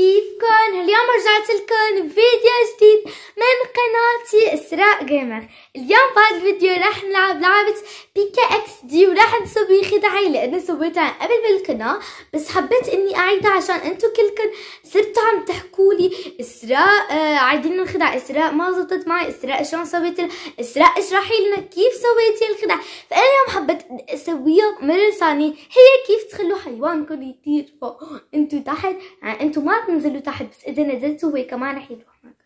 كيفكن اليوم رجعت لكم بفيديو جديد من قناتي اسراء جيمر اليوم بهذا الفيديو راح نلعب لعبة بيكا اكس دي وراح نسوي خدعي لاني سويتها قبل بالقناة بس حبيت اني اعيدها عشان انتو كلكن صرتوا عم تحكوا لي اسراء آه عايدين الخدع اسراء ما زبطت معي اسراء شلون سويت اسراء اشرحي لنا كيف سويتي الخدع فانا اليوم حبيت اسويها مرة ثانية هي كيف تخلوا حيوانكم يطير فوق انتو تحت يعني انتو ما تنزلوا تحت بس اذا نزلتوا هو كمان رح يروح معكم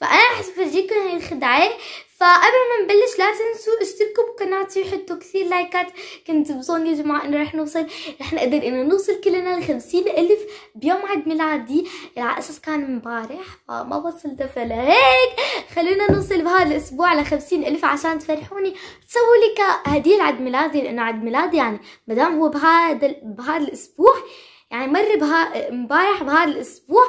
فانا رح افرجيكم هاي الخدعه فقبل ما نبلش لا تنسوا اشتركوا بقناتي وحطوا كثير لايكات كنت بظن يا جماعه انه رح نوصل رح نقدر انه نوصل كلنا ل ألف بيوم عيد ميلادي على اساس كان امبارح فما وصلت فلهيك خلونا نوصل بهذا الاسبوع ل ألف عشان تفرحوني تسووا لي كهديه لعيد ميلادي لانه عيد ميلادي يعني ما دام هو بهذا بهذا الاسبوع يعني مر بها امبارح بهذا الاسبوع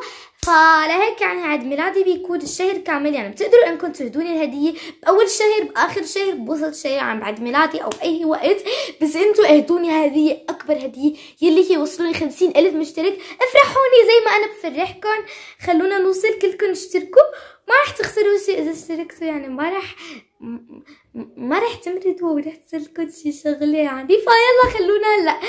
فلهيك يعني عيد ميلادي بيكون الشهر كامل يعني بتقدروا انكم تهدوني الهديه باول شهر باخر شهر بوسط شهر عن بعد ميلادي او اي وقت بس انتم اهدوني هديه اكبر هديه يلي هي وصلوني خمسين الف مشترك افرحوني زي ما انا بفرحكم خلونا نوصل كلكم اشتركوا ما راح تخسروا شيء اذا اشتركتوا يعني ما راح ما راح تمرضوا وراح تصير كل شيء شغله يعني فيلا خلونا هلا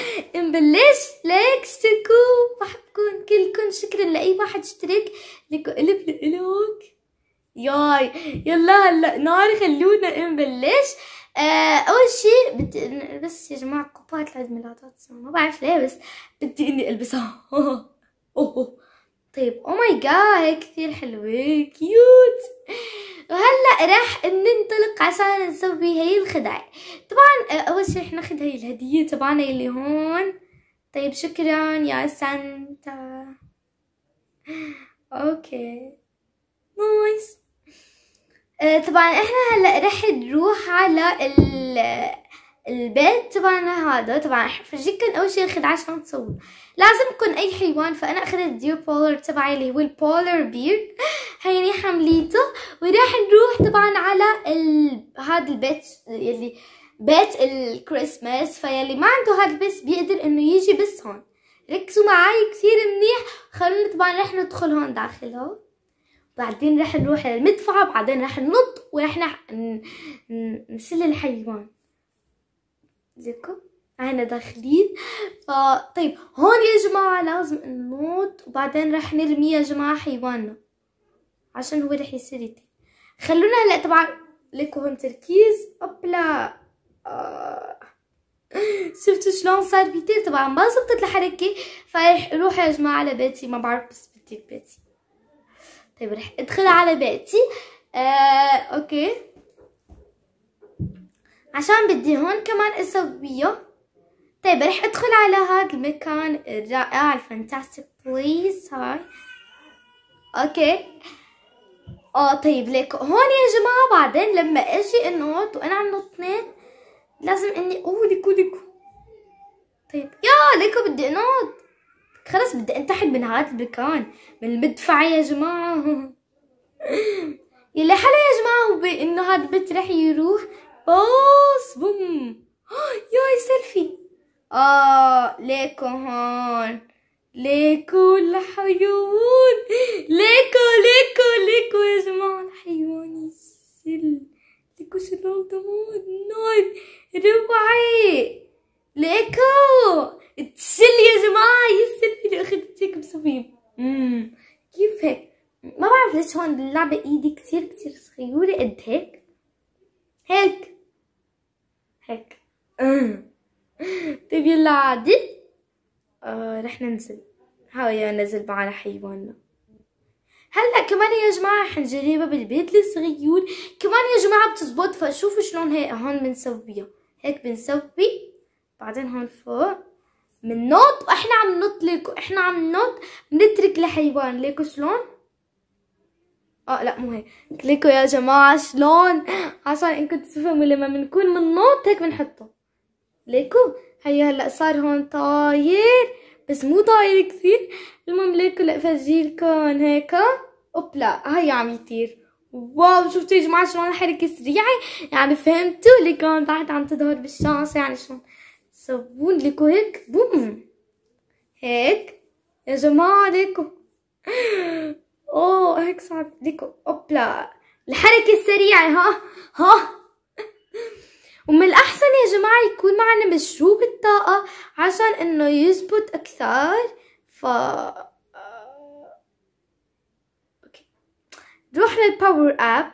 نبلش لايك اشتركوا بحبكم كلكم شكرا لاي واحد اشترك لك قلب لإلك ياي يلا هلا نار خلونا نبلش آه اول شيء بدي بس يا جماعه كوبات لعيد ميلادات ما بعرف ليه بس بدي اني البسها اوه طيب او ماي جاد كثير حلوة كيوت وهلا راح ننطلق عشان نسوي هي الخدعة طبعا آه، اول شي رح ناخذ هي الهدية تبعنا اللي هون طيب شكرا يا سانتا اوكي نايس آه، طبعا احنا هلا رح نروح على ال البيت تبعنا هذا طبعا فرجيك كان اول شيء الخدعه عشان تصور لازم يكون اي حيوان فانا اخذت الدير بولر تبعي اللي هو البولر بير هيني حمليته وراح نروح طبعا على ال... هذا البيت يلي بيت الكريسماس فيلي ما عنده هذا البيت بيقدر انه يجي بس هون ركزوا معي كثير منيح خلونا طبعا رح ندخل هون داخل هون بعدين رح نروح للمدفعة بعدين رح ننط ورح نسل الحيوان لكم احنا داخلين فطيب هون يا جماعة لازم نموت وبعدين رح نرمي يا جماعة حيواننا عشان هو رح يصير خلونا هلا طبعا لكم هون تركيز اوبلا آه. شفتوا شلون صار بيطير طبعا ما زبطت الحركة فرح روح يا جماعة على بيتي ما بعرف بس بدي بيتي طيب رح ادخل على بيتي آه، اوكي عشان بدي هون كمان اسويه طيب رح ادخل على هذا المكان الرائع الفانتاستيك بليز هاي اوكي اه طيب ليك هون يا جماعة بعدين لما اجي انط وانا عم نطنط لازم اني اوه ليكو ليكو طيب يا ليكو بدي انوت خلص بدي انتحر من هذا المكان من المدفع يا جماعة يلي حلا يا جماعة هو انه هذا البيت رح يروح باص بوم يا سيلفي اه ليكو هون ليكو الحيوان ليكو ليكو ليكو يا جماعة الحيوان السل ليكو سلام دمود نايم روعي ليكو تسل يا جماعة السل اللي أخذت هيك بصميم كيف هيك ما بعرف ليش هون اللعبة إيدي كتير كتير صغيرة قد هيك هيك هيك طيب يلا عادي آه رح ننزل هاي نزل معنا حيواننا هلا كمان يا جماعة رح نجربها بالبيت الصغير كمان يا جماعة بتزبط فشوفوا شلون هي هون بنسويها هيك بنسوي بعدين هون فوق بننط واحنا عم نطلق احنا عم ننط بنترك لحيوان ليكو شلون اه لا مو هيك كليكوا يا جماعه شلون عشان انكم تفهموا لما بنكون نوت هيك بنحطه ليكو هيا هلا صار هون طاير بس مو طاير كثير المهم ليكو لافرجيلكم هيك اوبلا هيا عم يطير واو شفتوا يا جماعه شلون الحركه سريعه يعني فهمتوا ليكو تحت عم تظهر بالشانس يعني شلون سبون ليكو هيك بوم هيك يا جماعه ليكو اوه هيك صعب ديك اوبلا الحركة السريعة ها ها ومن الأحسن يا جماعة يكون معنا مشروب الطاقة عشان إنه يزبط أكثر ف آه، أوكي. نروح للباور أب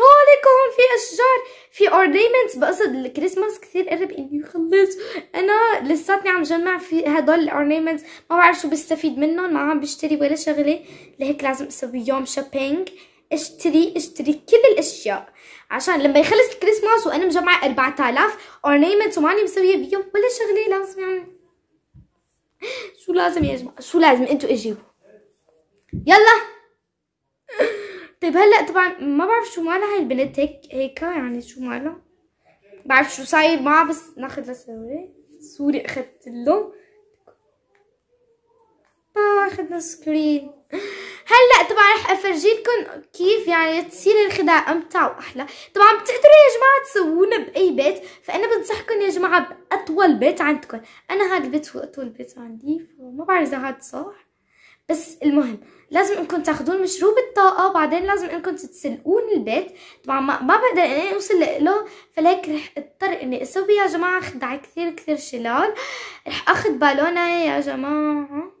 هوليك هون في اشجار في اورنمنتس بقصد الكريسماس كثير قرب انه يخلص انا لساتني عم جمع في هدول الاورنمنتس ما بعرف شو بستفيد منهم ما عم بشتري ولا شغله لهيك لازم اسوي يوم شوبينج اشتري اشتري كل الاشياء عشان لما يخلص الكريسماس وانا مجمعه 4000 اورنمنتس وماني مسويه بيهم ولا شغله لازم يعني شو لازم يا جماعه شو لازم انتوا اجيبوا يلا طيب هلا طبعا ما بعرف شو مالها هاي البنت هيك هيك يعني شو مالها بعرف شو صاير معها بس ناخذ لسوري سوري اخذت له اه اخذنا سكرين هلا طبعا رح افرجي لكم كيف يعني تصير الخداع امتع واحلى طبعا بتقدروا يا جماعه تسوونا باي بيت فانا بنصحكم يا جماعه باطول بيت عندكم انا هذا البيت هو اطول بيت عندي فما بعرف اذا هذا صح بس المهم لازم انكم تاخذون مشروب الطاقه وبعدين لازم انكم تتسلقون البيت طبعا ما, ما بقدر اني اوصل له فلهيك رح اضطر اني اسوي يا جماعه خدعه كثير كثير شلال رح اخذ بالونه يا جماعه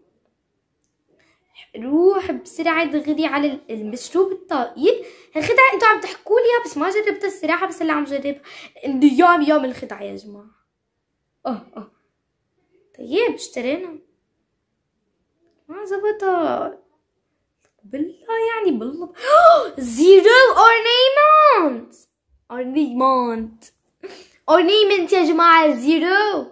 روح بسرعة دغري على المشروب الطاقي هالخدعة انتم عم تحكوا لي بس ما جربتها الصراحة بس هلا عم جربها انه يوم يوم الخدعة يا جماعة اه اه طيب اشترينا ما زبطت بالله يعني بالله زيرو اورنيمنت اورنيمنت اورنيمنت يا جماعة زيرو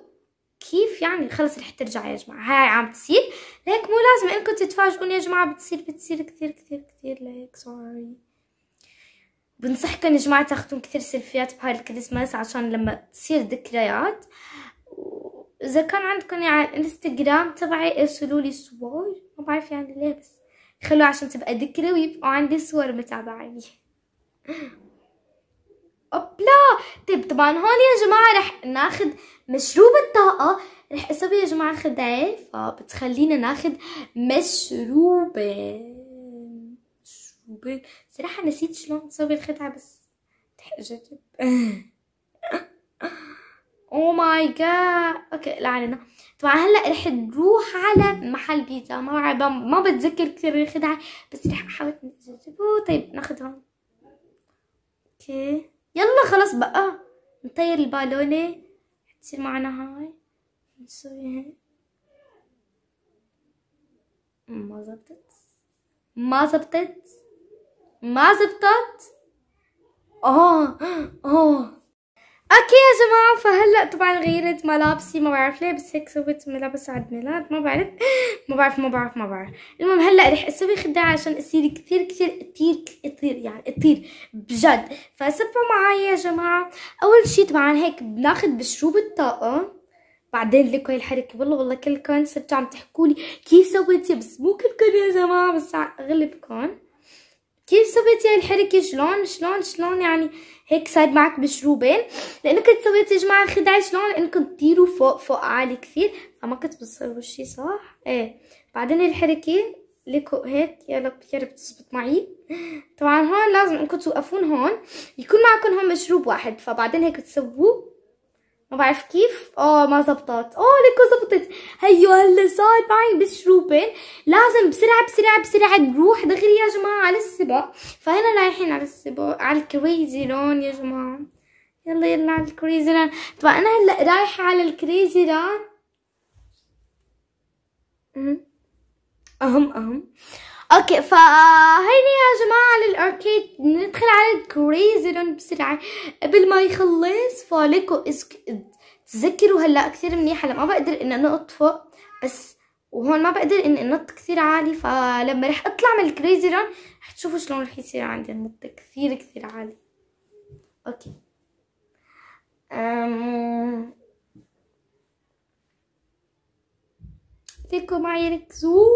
كيف يعني خلص رح ترجع يا جماعة هاي عم تصير لهيك مو لازم انكم تتفاجئون يا جماعة بتصير بتصير كثير كثير كثير لهيك سوري بنصحكم يا جماعة تاخذون كثير سيلفيات بهاي الكريسماس عشان لما تصير ذكريات وإذا كان عندكم يعني انستغرام تبعي ارسلوا لي صور ما بعرف يعني ليه بس خلوه عشان تبقى ذكرى ويبقوا عندي صور متابعيني اوبلا طيب طبعا هون يا جماعة رح ناخد مشروب الطاقة رح اسوي يا جماعة خداية آه، فبتخلينا ناخد مشروبين مشروبين صراحة نسيت شلون تسوي الخدعة بس تحقجت او ماي جاد اوكي لا علينا طبعا هلا رح نروح على محل بيتزا ما ما بتذكر كثير الخدعه بس رح احاول نجربه طيب ناخذ هون اوكي يلا خلص بقى نطير البالونه رح تصير معنا هاي نسوي هيك ما زبطت ما زبطت ما زبطت اه اه اوكي يا جماعه فهلا طبعا غيرت ملابسي ما بعرف ليه بس هيك سويت ملابس عيد ميلاد ما بعرف ما بعرف ما بعرف ما بعرف المهم هلا رح اسوي خداع عشان اصير كثير كثير كثير كثير يعني اطير بجد فسبوا معي يا جماعه اول شي طبعا هيك بناخذ بشروب الطاقه بعدين لكم هي الحركة والله والله كلكم صرتوا عم تحكوا لي كيف سويتي بس مو كلكم يا جماعة بس غلبكم كيف سويتي يعني هاي الحركة شلون شلون شلون يعني هيك صار معك بشروبين لأنه كنت سويت يا جماعة خدعة شلون لأنه كنت تطيروا فوق فوق عالي كثير فما كنت بتصيروا هالشي صح ايه بعدين الحركة لكو هيك يا رب يا رب تزبط معي طبعا هون لازم انكم توقفون هون يكون معكم هون مشروب واحد فبعدين هيك تسووه ما بعرف كيف اه ما زبطت اه ليكو زبطت هيو هلا صار معي بشروبين لازم بسرعه بسرعه بسرعه نروح دغري يا جماعه على السباق فهنا رايحين على السباق على الكريزي لون يا جماعه يلا يلا على الكريزي لون طبعا انا هلا رايحه على الكريزي لون اهم اهم اوكي فهيني يا جماعة للاركيد ندخل على الكريزي لون بسرعة قبل ما يخلص فلكو اسك... تذكروا هلا كثير منيح هلا ما بقدر اني انط فوق بس وهون ما بقدر اني انط كثير عالي فلما رح اطلع من الكريزي رون رح تشوفوا شلون رح يصير عندي النط كثير كثير عالي اوكي أم... ليكو معي ركزوا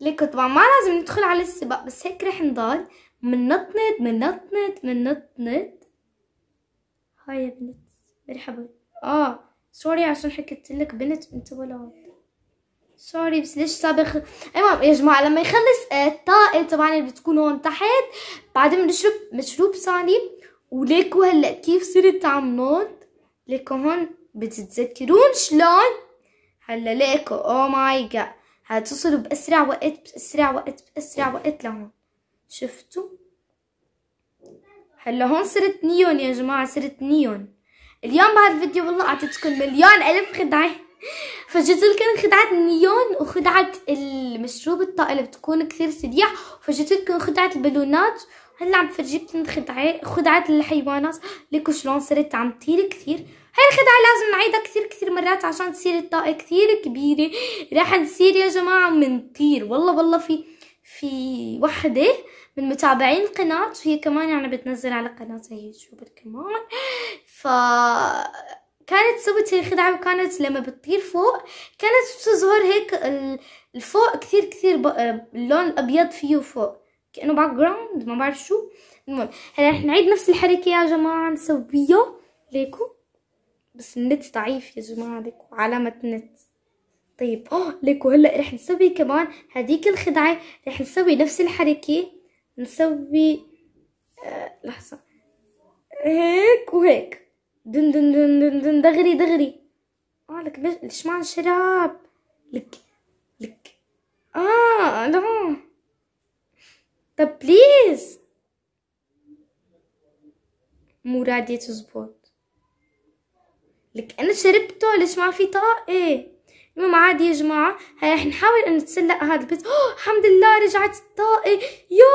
ليكو طبعا ما لازم ندخل على السباق بس هيك رح نضل منطنط منطنط نط هاي يا بنت مرحبا اه سوري عشان حكيت لك بنت انت ولد سوري بس ليش سابق المهم يا جماعه لما يخلص آه، الطاقه طبعا اللي بتكون هون تحت بعدين بنشرب مشروب ثاني وليكو هلا كيف صرت عم نوض ليكو هون بتتذكرون شلون هلا ليكو او ماي جاد هتوصلوا بأسرع وقت بأسرع وقت بأسرع وقت لهون شفتوا هلا هون صرت نيون يا جماعة صرت نيون اليوم بعد الفيديو والله أعطيتكم مليون ألف خدعة فجيت لكم خدعة النيون وخدعة المشروب الطاقة اللي بتكون كثير سريع وفجيت لكم خدعة البالونات هلا عم فرجيكم خدعة خدعة الحيوانات ليكو شلون صرت عم طير كثير هاي الخدعة لازم نعيدها كثير كثير مرات عشان تصير الطاقة كثير كبيرة راح نصير يا جماعة منطير والله والله في في وحدة من متابعين القناة وهي كمان يعني بتنزل على قناتها يوتيوب كمان ف كانت سوت هي الخدعة وكانت لما بتطير فوق كانت بتظهر هيك الفوق كثير كثير اللون الأبيض فيه فوق كأنه باك جراوند ما بعرف شو المهم هلا رح نعيد نفس الحركة يا جماعة نسويها ليكو بس النت ضعيف يا جماعة لك وعلامة نت طيب اه ليكو وهلا رح نسوي كمان هديك الخدعة رح نسوي نفس الحركة نسوي آه لحظة هيك وهيك دن دن دن دن دن دغري دغري اه لك ليش ما شراب لك لك اه لا طب بليز مو راضية تزبط لك انا شربته ليش ما في طاقه إيه. المهم عادي يا جماعة رح نحاول انه نتسلق هذا البيت الحمد لله رجعت الطاقة يو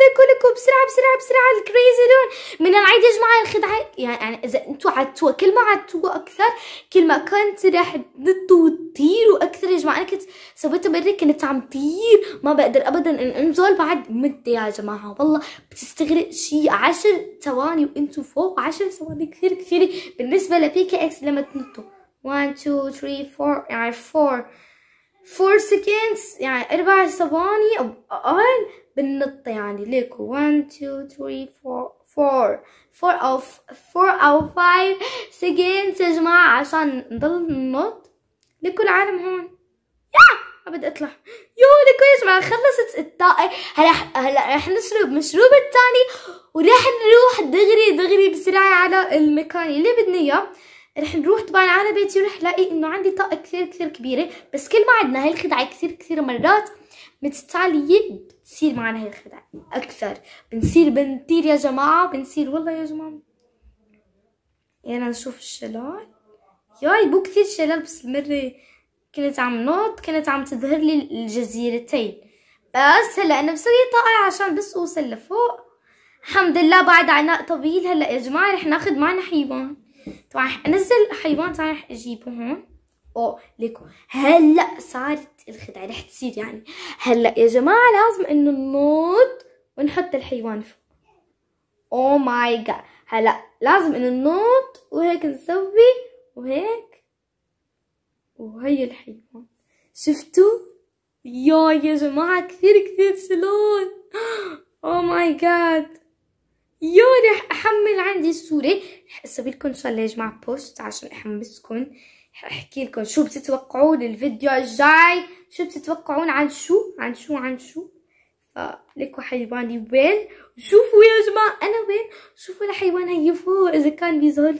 ليكو ليكو بسرعة بسرعة بسرعة الكريزي لون من العيد يا جماعة الخدعة يعني،, يعني اذا انتوا عدتوها كل ما عدتوها اكثر كل ما كنت رح تنطوا وتطيروا اكثر يا جماعة انا كنت سويتها بري كنت عم طير ما بقدر ابدا ان انزل بعد مدة يا جماعة والله بتستغرق شيء 10 ثواني وانتوا فوق 10 ثواني كثير كثير بالنسبة لبيكي اكس لما تنطوا 1 2 3 4 يعني 4 4 seconds يعني أربع ثواني أو أقل بالنط يعني ليكو 1 2 3 4 4 4 أو 4 أو 5 seconds يا جماعة عشان نضل ننط ليكو العالم هون يا ما بدي اطلع يو ليكو يا جماعه خلصت الطاقه هلا هلا رح نشرب مشروب الثاني وراح نروح دغري دغري بسرعه على المكان اللي بدنا اياه رح نروح طبعا على بيتي ورح لاقي انه عندي طاقه كثير كثير كبيره بس كل ما عندنا هاي الخدعه كثير كثير مرات متتاليه بتصير معنا هاي الخدعه اكثر بنصير بنطير يا جماعه بنصير والله يا جماعه يلا نشوف الشلال ياي بو كثير شلال بس المره كنت عم نط كنت عم تظهر لي الجزيرتين بس هلا انا مسويه طاقه عشان بس اوصل لفوق الحمد لله بعد عناء طويل هلا يا جماعه رح ناخذ معنا حيوان طبعا انزل حيوان ثاني رح اجيبه هون اوه ليكو هلا صارت الخدعه رح تصير يعني هلا يا جماعه لازم انه ننط ونحط الحيوان فوق او ماي جاد هلا لازم انه ننط وهيك نسوي وهيك وهي الحيوان شفتوا يا يا جماعه كثير كثير سلون او ماي جاد يو راح احمل عندي الصوره راح اسوي لكم ان شاء الله يا جماعه بوست عشان احمسكم راح احكي لكم شو بتتوقعوا للفيديو الجاي شو بتتوقعون عن شو عن شو عن شو فلكوا حيواني وين شوفوا يا جماعه انا وين شوفوا الحيوان هي فوق اذا كان بيظهر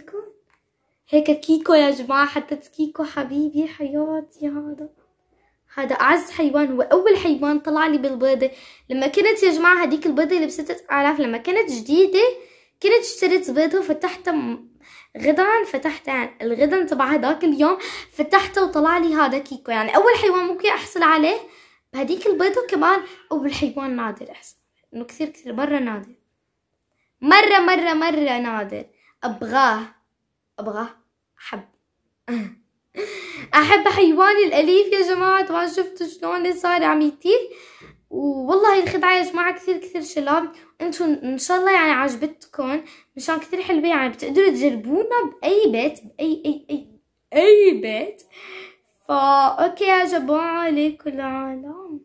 هيك كيكو يا جماعه حطيت كيكو حبيبي حياتي هذا هذا أعز حيوان وأول حيوان طلع لي بالبيضة لما كنت يا جماعة هديك البيضة اللي بستة آلاف لما كانت جديدة كنت اشتريت بيضة وفتحتها غدا فتحت يعني الغدا تبع هذاك اليوم فتحته وطلع لي هذا كيكو يعني أول حيوان ممكن أحصل عليه بهديك البيضة كمان أول حيوان نادر أحسن إنه كثير كثير مرة نادر مرة مرة مرة نادر أبغاه أبغاه حب احب حيواني الاليف يا جماعه طبعا شفتوا شلون صار عم يطير والله الخدعة يا جماعة كثير كثير شلاب انتم ان شاء الله يعني عجبتكم مشان كثير حلوة يعني بتقدروا تجربونا بأي بيت بأي أي أي أي بيت فا اوكي يا جماعة عليكم العالم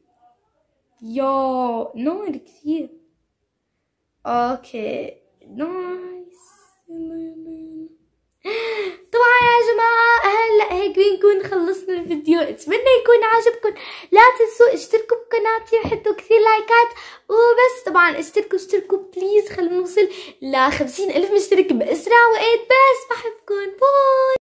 يا نور كثير اوكي نايس طبعا يا جماعة هلا هيك بنكون خلصنا الفيديو اتمنى يكون عجبكم لا تنسوا اشتركوا بقناتي وحطوا كثير لايكات وبس طبعا اشتركوا اشتركوا بليز خلينا نوصل ل ألف مشترك بأسرع وقت بس بحبكم باي